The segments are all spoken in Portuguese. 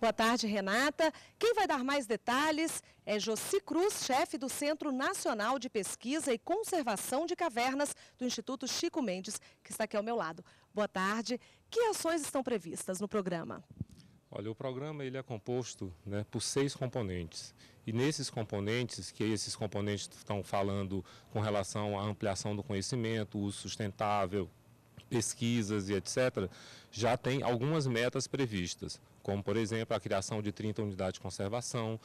Boa tarde, Renata. Quem vai dar mais detalhes é Josi Cruz, chefe do Centro Nacional de Pesquisa e Conservação de Cavernas do Instituto Chico Mendes, que está aqui ao meu lado. Boa tarde. Que ações estão previstas no programa? Olha, o programa ele é composto né, por seis componentes. E nesses componentes, que esses componentes estão falando com relação à ampliação do conhecimento, uso sustentável, pesquisas e etc., já tem algumas metas previstas, como, por exemplo, a criação de 30 unidades de conservação,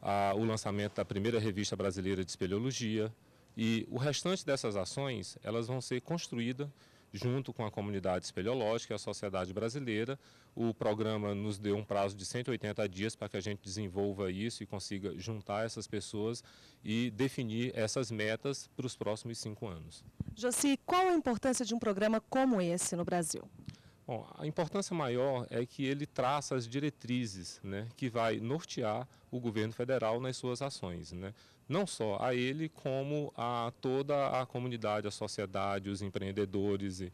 a, o lançamento da primeira revista brasileira de espeleologia, e o restante dessas ações, elas vão ser construídas junto com a comunidade espeleológica e a sociedade brasileira. O programa nos deu um prazo de 180 dias para que a gente desenvolva isso e consiga juntar essas pessoas e definir essas metas para os próximos cinco anos. Josi, qual a importância de um programa como esse no Brasil? Bom, a importância maior é que ele traça as diretrizes né, que vai nortear o governo federal nas suas ações. Né? Não só a ele, como a toda a comunidade, a sociedade, os empreendedores. E,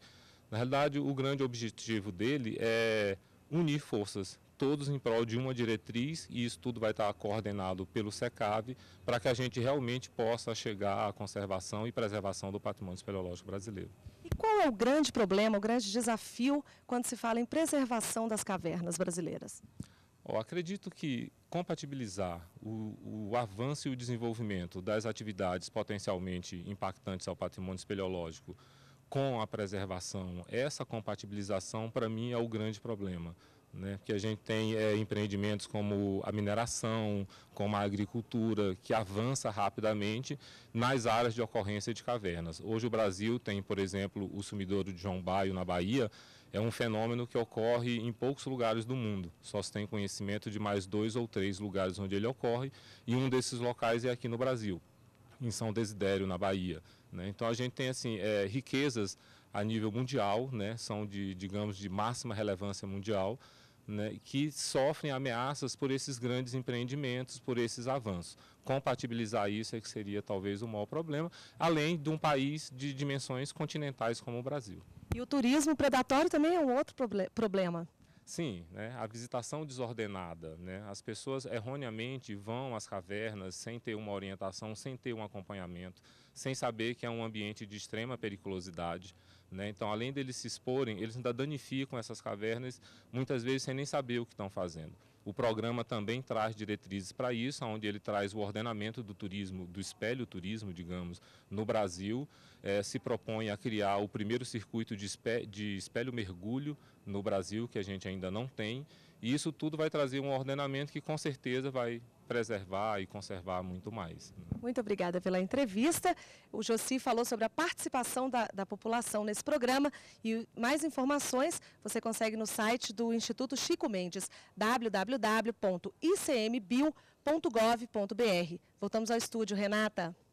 na realidade, o grande objetivo dele é unir forças todos em prol de uma diretriz e isso tudo vai estar coordenado pelo SECAV para que a gente realmente possa chegar à conservação e preservação do patrimônio espeleológico brasileiro. E qual é o grande problema, o grande desafio quando se fala em preservação das cavernas brasileiras? Eu acredito que compatibilizar o, o, avanço e o desenvolvimento das atividades potencialmente impactantes ao patrimônio espeleológico com a preservação, essa compatibilização para mim é o grande problema né? porque a gente tem é, empreendimentos como a mineração, como a agricultura, que avança rapidamente nas áreas de ocorrência de cavernas. Hoje o Brasil tem, por exemplo, o sumidouro de João Baio, na Bahia, é um fenômeno que ocorre em poucos lugares do mundo. Só se tem conhecimento de mais dois ou três lugares onde ele ocorre, e um desses locais é aqui no Brasil, em São Desidério, na Bahia. Né? Então a gente tem assim é, riquezas a nível mundial, né? são de, digamos, de máxima relevância mundial, né, que sofrem ameaças por esses grandes empreendimentos, por esses avanços. Compatibilizar isso é que seria talvez o maior problema, além de um país de dimensões continentais como o Brasil. E o turismo predatório também é um outro problema. Sim, né? a visitação desordenada. Né? As pessoas erroneamente vão às cavernas sem ter uma orientação, sem ter um acompanhamento sem saber que é um ambiente de extrema periculosidade. Né? Então, além deles se exporem, eles ainda danificam essas cavernas, muitas vezes sem nem saber o que estão fazendo. O programa também traz diretrizes para isso, onde ele traz o ordenamento do turismo, do espelho turismo, digamos, no Brasil. Eh, se propõe a criar o primeiro circuito de de espelho mergulho no Brasil, que a gente ainda não tem. E isso tudo vai trazer um ordenamento que com certeza vai preservar e conservar muito mais. Né? Muito obrigada pela entrevista. O Josi falou sobre a participação da, da, população nesse programa e mais informações você consegue no site do Instituto Chico Mendes, www.icmbio.gov.br. Voltamos ao estúdio, Renata.